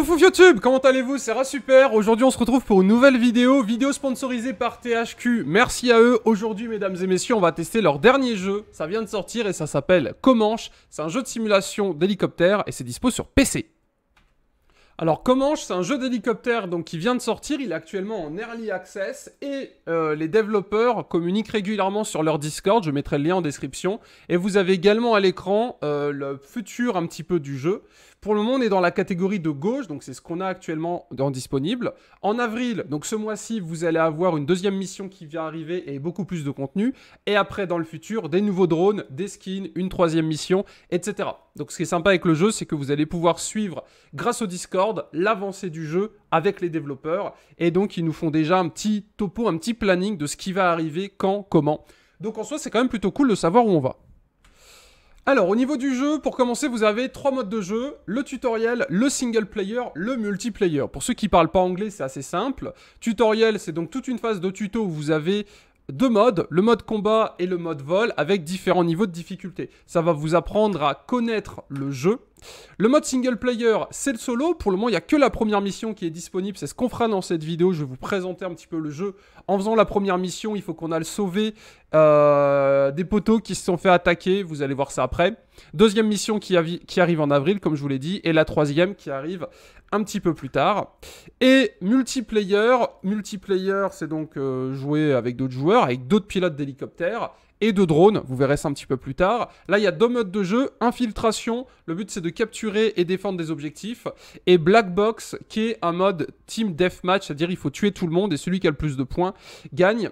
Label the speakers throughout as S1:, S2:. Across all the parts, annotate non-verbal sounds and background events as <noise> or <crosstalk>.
S1: Coucou YouTube, comment allez-vous C'est Super. Aujourd'hui, on se retrouve pour une nouvelle vidéo, vidéo sponsorisée par THQ. Merci à eux. Aujourd'hui, mesdames et messieurs, on va tester leur dernier jeu. Ça vient de sortir et ça s'appelle Comanche. C'est un jeu de simulation d'hélicoptère et c'est dispo sur PC. Alors Comanche, c'est un jeu d'hélicoptère donc qui vient de sortir, il est actuellement en early access et euh, les développeurs communiquent régulièrement sur leur Discord, je mettrai le lien en description et vous avez également à l'écran euh, le futur un petit peu du jeu. Pour le moment, on est dans la catégorie de gauche, donc c'est ce qu'on a actuellement en disponible. En avril, donc ce mois-ci, vous allez avoir une deuxième mission qui vient arriver et beaucoup plus de contenu. Et après, dans le futur, des nouveaux drones, des skins, une troisième mission, etc. Donc ce qui est sympa avec le jeu, c'est que vous allez pouvoir suivre, grâce au Discord, l'avancée du jeu avec les développeurs. Et donc, ils nous font déjà un petit topo, un petit planning de ce qui va arriver, quand, comment. Donc en soi, c'est quand même plutôt cool de savoir où on va. Alors, au niveau du jeu, pour commencer, vous avez trois modes de jeu, le tutoriel, le single player, le multiplayer. Pour ceux qui ne parlent pas anglais, c'est assez simple. Tutoriel, c'est donc toute une phase de tuto où vous avez deux modes, le mode combat et le mode vol, avec différents niveaux de difficulté. Ça va vous apprendre à connaître le jeu, le mode single player, c'est le solo. Pour le moment, il n'y a que la première mission qui est disponible. C'est ce qu'on fera dans cette vidéo. Je vais vous présenter un petit peu le jeu. En faisant la première mission, il faut qu'on aille sauver euh, des poteaux qui se sont fait attaquer. Vous allez voir ça après. Deuxième mission qui, arrive en avril, comme je vous l'ai dit. Et la troisième qui arrive un petit peu plus tard. Et multiplayer. Multiplayer, c'est donc euh, jouer avec d'autres joueurs, avec d'autres pilotes d'hélicoptères et de drones. Vous verrez ça un petit peu plus tard. Là, il y a deux modes de jeu. Infiltration, le but c'est de capturer et défendre des objectifs. Et Black Box, qui est un mode team deathmatch, c'est-à-dire il faut tuer tout le monde et celui qui a le plus de points gagne.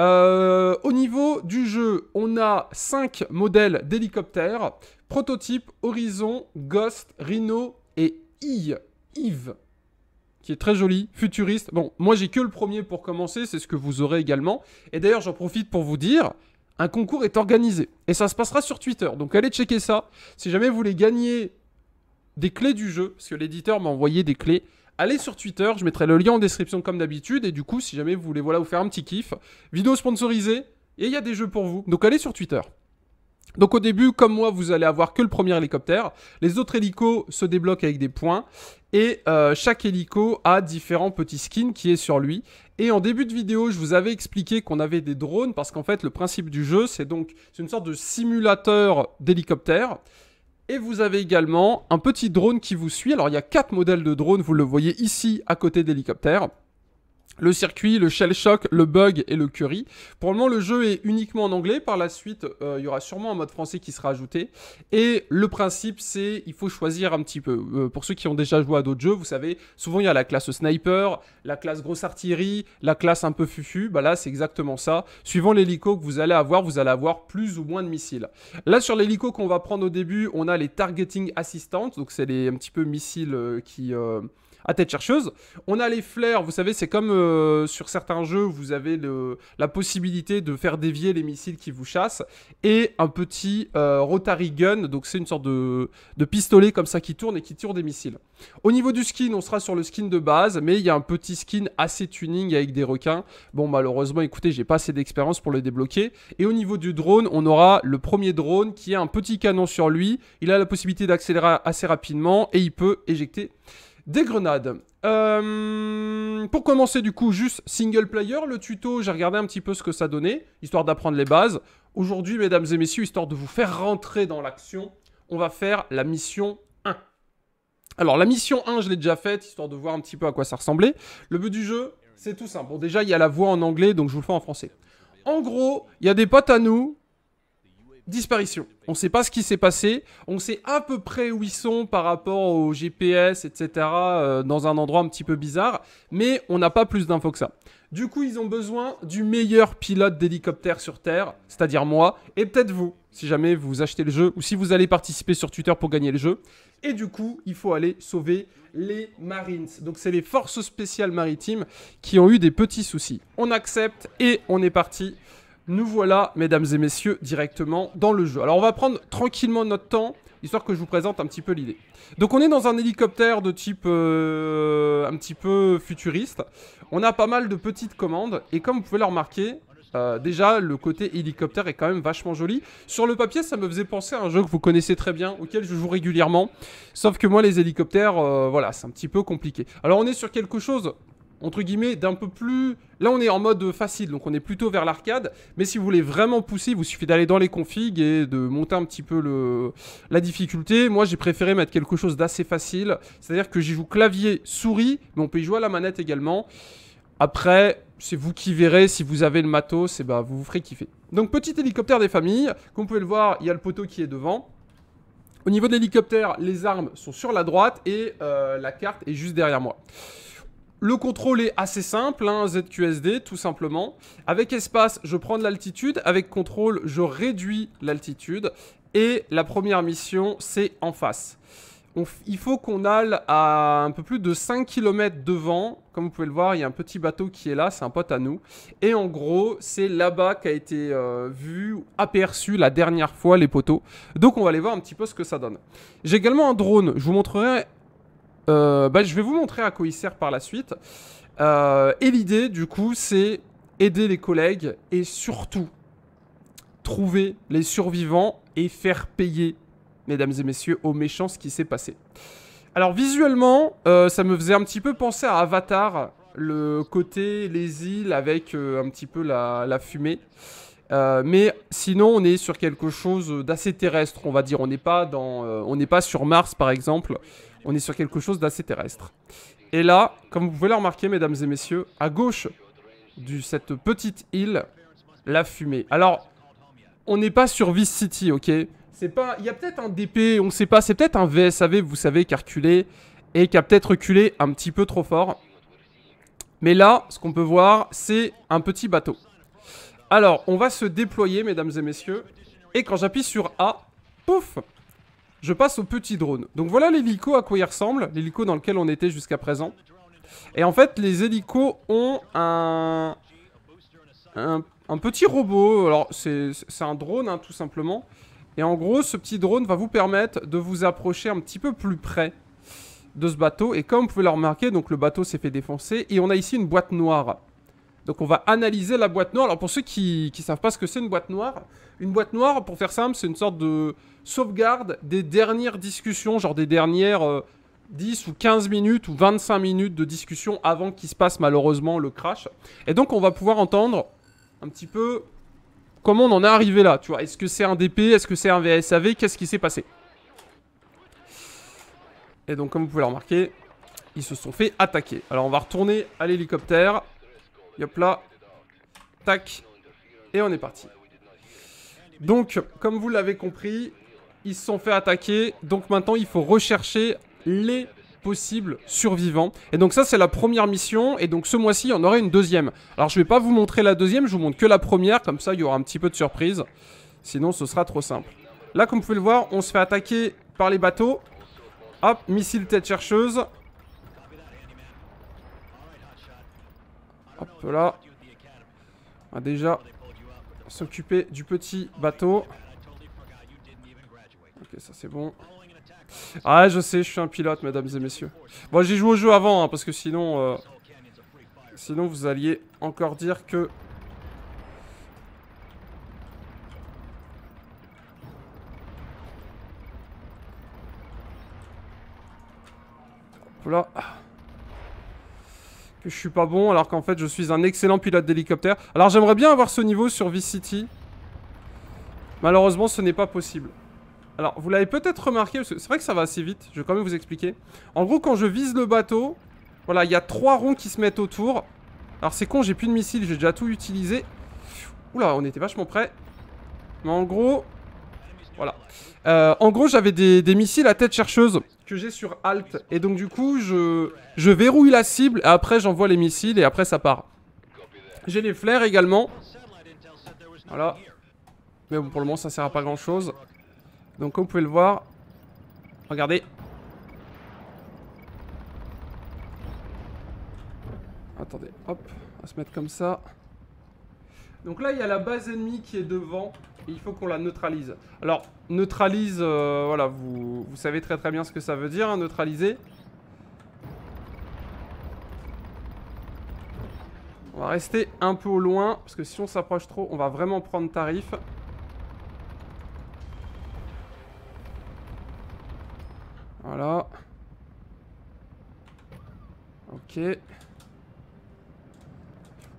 S1: Euh, au niveau du jeu, on a 5 modèles d'hélicoptères. Prototype, Horizon, Ghost, Rhino et I. Yves qui est très joli, futuriste. Bon, moi j'ai que le premier pour commencer, c'est ce que vous aurez également. Et d'ailleurs, j'en profite pour vous dire un concours est organisé. Et ça se passera sur Twitter. Donc allez checker ça. Si jamais vous voulez gagner des clés du jeu, parce que l'éditeur m'a envoyé des clés, allez sur Twitter. Je mettrai le lien en description comme d'habitude. Et du coup, si jamais vous voulez voilà, vous faire un petit kiff, vidéo sponsorisée. Et il y a des jeux pour vous. Donc allez sur Twitter. Donc au début, comme moi, vous allez avoir que le premier hélicoptère. Les autres hélicos se débloquent avec des points. Et euh, chaque hélico a différents petits skins qui est sur lui. Et en début de vidéo, je vous avais expliqué qu'on avait des drones parce qu'en fait, le principe du jeu, c'est donc une sorte de simulateur d'hélicoptère. Et vous avez également un petit drone qui vous suit. Alors il y a quatre modèles de drones, vous le voyez ici à côté d'hélicoptère le circuit, le shell shock, le bug et le curry. Pour le moment, le jeu est uniquement en anglais. Par la suite, euh, il y aura sûrement un mode français qui sera ajouté. Et le principe, c'est il faut choisir un petit peu. Euh, pour ceux qui ont déjà joué à d'autres jeux, vous savez, souvent il y a la classe sniper, la classe grosse artillerie, la classe un peu fufu. Bah là, c'est exactement ça. Suivant l'hélico que vous allez avoir, vous allez avoir plus ou moins de missiles. Là, sur l'hélico qu'on va prendre au début, on a les targeting assistants. Donc, c'est les un petit peu missiles euh, qui à tête chercheuse. On a les flares, vous savez, c'est comme euh, sur certains jeux, vous avez la possibilité de faire dévier les missiles qui vous chassent. Et un petit euh, rotary gun, donc c'est une sorte de, de, pistolet comme ça qui tourne et qui tire des missiles. Au niveau du skin, on sera sur le skin de base, mais il y a un petit skin assez tuning avec des requins. Bon, malheureusement, écoutez, j'ai pas assez d'expérience pour le débloquer. Et au niveau du drone, on aura le premier drone qui a un petit canon sur lui. Il a la possibilité d'accélérer assez rapidement et il peut éjecter des grenades. Euh, pour commencer du coup, juste single player, le tuto, j'ai regardé un petit peu ce que ça donnait, histoire d'apprendre les bases. Aujourd'hui, mesdames et messieurs, histoire de vous faire rentrer dans l'action, on va faire la mission 1. Alors la mission 1, je l'ai déjà faite, histoire de voir un petit peu à quoi ça ressemblait. Le but du jeu, c'est tout simple. Bon déjà, il y a la voix en anglais, donc je vous le fais en français. En gros, il y a des potes à nous disparition. On ne sait pas ce qui s'est passé. On sait à peu près où ils sont par rapport au GPS, etc. Euh, dans un endroit un petit peu bizarre. Mais on n'a pas plus d'infos que ça. Du coup, ils ont besoin du meilleur pilote d'hélicoptère sur Terre, c'est-à-dire moi, et peut-être vous, si jamais vous achetez le jeu, ou si vous allez participer sur Twitter pour gagner le jeu. Et du coup, il faut aller sauver les Marines. Donc c'est les forces spéciales maritimes qui ont eu des petits soucis. On accepte et on est parti nous voilà, mesdames et messieurs, directement dans le jeu. Alors on va prendre tranquillement notre temps, histoire que je vous présente un petit peu l'idée. Donc on est dans un hélicoptère de type euh, un petit peu futuriste. On a pas mal de petites commandes, et comme vous pouvez le remarquer, euh, déjà, le côté hélicoptère est quand même vachement joli. Sur le papier, ça me faisait penser à un jeu que vous connaissez très bien, auquel je joue régulièrement. Sauf que moi, les hélicoptères, euh, voilà, c'est un petit peu compliqué. Alors, on est sur quelque chose entre guillemets, d'un peu plus... Là, on est en mode facile, donc on est plutôt vers l'arcade. Mais si vous voulez vraiment pousser, il vous suffit d'aller dans les configs et de monter un petit peu le... la difficulté. Moi, j'ai préféré mettre quelque chose d'assez facile. C'est-à-dire que j'y joue clavier, souris, mais on peut y jouer à la manette également. Après, c'est vous qui verrez. Si vous avez le matos, et eh ben, vous vous ferez kiffer. Donc, petit hélicoptère des familles. Comme vous pouvez le voir, il y a le poteau qui est devant. Au niveau de l'hélicoptère, les armes sont sur la droite et euh, la carte est juste derrière moi. Le contrôle est assez simple, hein, ZQSD tout simplement. Avec espace, je prends de l'altitude. Avec contrôle, je réduis l'altitude. Et la première mission, c'est en face. il faut qu'on aille à un peu plus de 5 km devant. Comme vous pouvez le voir, il y a un petit bateau qui est là, c'est un pote à nous. Et en gros, c'est là-bas qu'a été vu euh, vu, aperçu la dernière fois les poteaux. Donc on va aller voir un petit peu ce que ça donne. J'ai également un drone, je vous montrerai euh, bah, je vais vous montrer à quoi il sert par la suite. Euh, et l'idée, du coup, c'est aider les collègues et surtout trouver les survivants et faire payer, mesdames et messieurs, aux méchants ce qui s'est passé. Alors visuellement, euh, ça me faisait un petit peu penser à Avatar, le côté, les îles avec un petit peu la, fumée. mais sinon, on est sur quelque chose d'assez terrestre, on va dire. On n'est pas dans, on n'est pas sur Mars, par exemple, on est sur quelque chose d'assez terrestre. Et là, comme vous pouvez le remarquer, mesdames et messieurs, à gauche de cette petite île, la fumée. Alors, on n'est pas sur Vice City, ok C'est pas... Il y a peut-être un DP, on ne sait pas, c'est peut-être un VSAV, vous savez, qui a reculé, et qui a peut-être reculé un petit peu trop fort. Mais là, ce qu'on peut voir, c'est un petit bateau. Alors, on va se déployer, mesdames et messieurs. Et quand j'appuie sur A, pouf je passe au petit drone. Donc voilà l'hélico à quoi il ressemble, l'hélico dans lequel on était jusqu'à présent. Et en fait, les hélicos ont un... Un, petit robot, alors c'est un drone hein, tout simplement. Et en gros, ce petit drone va vous permettre de vous approcher un petit peu plus près de ce bateau. Et comme vous pouvez le remarquer, donc le bateau s'est fait défoncer. Et on a ici une boîte noire. Donc on va analyser la boîte noire. Alors pour ceux qui ne savent pas ce que c'est une boîte noire, une boîte noire, pour faire simple, c'est une sorte de sauvegarde des dernières discussions, genre des dernières 10 euh, ou 15 minutes ou 25 minutes de discussion avant qu'il se passe malheureusement le crash. Et donc on va pouvoir entendre un petit peu comment on en est arrivé là, tu vois. Est-ce que c'est un DP, est-ce que c'est un VSAV, qu'est-ce qui s'est passé Et donc comme vous pouvez le remarquer, ils se sont fait attaquer. Alors on va retourner à l'hélicoptère. Hop là. Tac. Et on est parti. Donc, comme vous l'avez compris, ils se sont fait attaquer. Donc maintenant, il faut rechercher les possibles survivants. Et donc ça, c'est la première mission. Et donc ce mois-ci, il y en aurait une deuxième. Alors, je vais pas vous montrer la deuxième, je vous montre que la première. Comme ça, il y aura un petit peu de surprise. Sinon, ce sera trop simple. Là, comme vous pouvez le voir, on se fait attaquer par les bateaux. Hop, missile tête chercheuse. là. On va déjà s'occuper du petit bateau. Ok, ça c'est bon. Ah, je sais, je suis un pilote, mesdames et messieurs. Bon, j'ai joué au jeu avant, hein, parce que sinon... Euh, sinon, vous alliez encore dire que... Hop là que je suis pas bon alors qu'en fait je suis un excellent pilote d'hélicoptère. Alors j'aimerais bien avoir ce niveau sur V-City. Malheureusement ce n'est pas possible. Alors vous l'avez peut-être remarqué, c'est vrai que ça va assez vite, je vais quand même vous expliquer. En gros quand je vise le bateau, voilà il y a trois ronds qui se mettent autour. Alors c'est con j'ai plus de missiles, j'ai déjà tout utilisé. Oula on était vachement prêts. Mais en gros, voilà. Euh, en gros j'avais des missiles à tête chercheuse que j'ai sur Alt. Et donc du coup, je, je verrouille la cible et après j'envoie les missiles et après ça part. J'ai les flares également. Voilà. Mais bon, pour le moment, ça sert à pas grand chose. Donc comme vous pouvez le voir, regardez. Attendez, hop, on va se mettre comme ça. Donc là, il y a la base ennemie qui est devant. Et il faut qu'on la neutralise. Alors, neutralise, euh, voilà, vous, vous, savez très très bien ce que ça veut dire, hein, neutraliser. On va rester un peu au loin, parce que si on s'approche trop, on va vraiment prendre tarif. Voilà. Ok.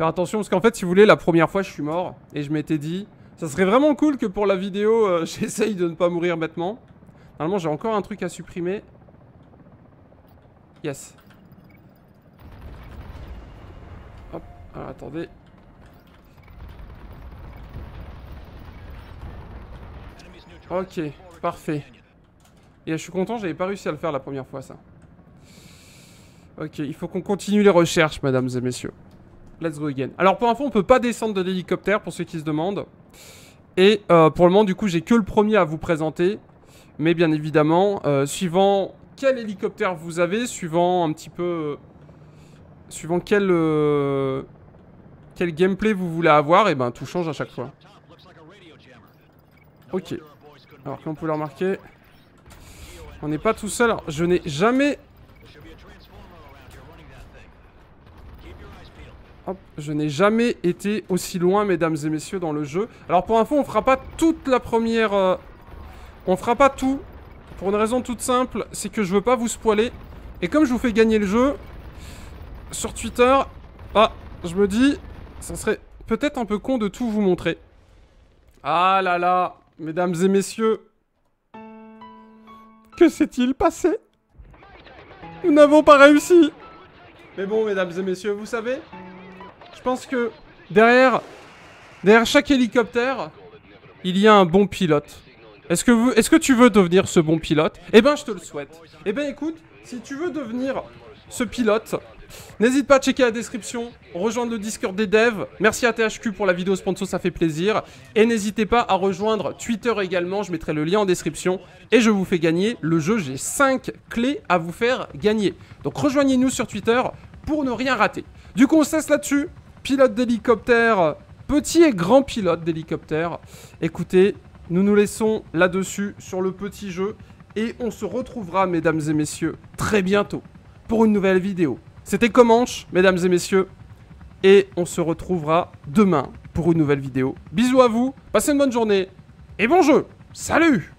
S1: Faire attention parce qu'en fait, si vous voulez, la première fois, je suis mort. Et je m'étais dit, ça serait vraiment cool que pour la vidéo, euh, <laughs> j'essaye de ne pas mourir bêtement. Normalement, j'ai encore un truc à supprimer. Yes. Hop, alors attendez. Ok, parfait. Et je suis content, j'avais pas réussi à le faire la première fois, ça. Ok, il faut qu'on continue les recherches, mesdames et messieurs. Let's go again. Alors pour info, on peut pas descendre de l'hélicoptère pour ceux qui se demandent. Et euh, pour le moment, du coup, j'ai que le premier à vous présenter. Mais bien évidemment, euh, suivant quel hélicoptère vous avez, suivant un petit peu... Euh, suivant quel... quel gameplay vous voulez avoir, et eh ben tout change à chaque fois. Ok. Alors comme vous pouvez le remarquer, on n'est pas tout seul. Alors, je n'ai jamais je n'ai jamais été aussi loin, mesdames et messieurs, dans le jeu. Alors, pour info, on fera pas toute la première... Euh, on fera pas tout. Pour une raison toute simple, c'est que je veux pas vous spoiler. Et comme je vous fais gagner le jeu, sur Twitter... Ah, je me dis... Ça serait peut-être un peu con de tout vous montrer. Ah là là, mesdames et messieurs. Que s'est-il passé Nous n'avons pas réussi. Mais bon, mesdames et messieurs, vous savez, je pense que derrière, derrière chaque hélicoptère, il y a un bon pilote. Est-ce que, tu veux devenir ce bon pilote Eh ben, je te le souhaite. Eh ben, écoute, si tu veux devenir ce pilote, N'hésite pas à checker la description, rejoindre le Discord des devs. Merci à THQ pour la vidéo sponsor, ça fait plaisir. Et n'hésitez pas à rejoindre Twitter également, je mettrai le lien en description. Et je vous fais gagner le jeu, j'ai 5 clés à vous faire gagner. Donc rejoignez-nous sur Twitter pour ne rien rater. Du coup, on cesse là-dessus pilote d'hélicoptère, petit et grand pilote d'hélicoptère. Écoutez, nous nous laissons là-dessus sur le petit jeu et on se retrouvera, mesdames et messieurs, très bientôt pour une nouvelle vidéo. C'était Comanche, mesdames et messieurs, et on se retrouvera demain pour une nouvelle vidéo. Bisous à vous, passez une bonne journée et bon jeu Salut